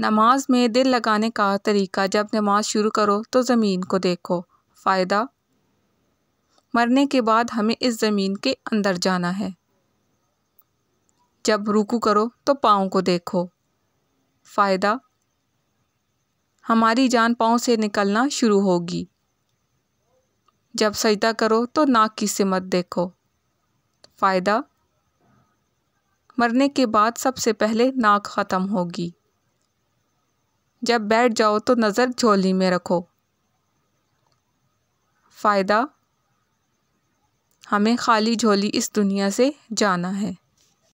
नमाज में दिल लगाने का तरीका जब नमाज शुरू करो तो ज़मीन को देखो फ़ायदा मरने के बाद हमें इस ज़मीन के अंदर जाना है जब रुकू करो तो पाँव को देखो फ़ायदा हमारी जान पाँव से निकलना शुरू होगी जब सजदा करो तो नाक की सिमत देखो फ़ायदा मरने के बाद सबसे पहले नाक ख़त्म होगी जब बैठ जाओ तो नज़र झोली में रखो फ़ायदा हमें खाली झोली इस दुनिया से जाना है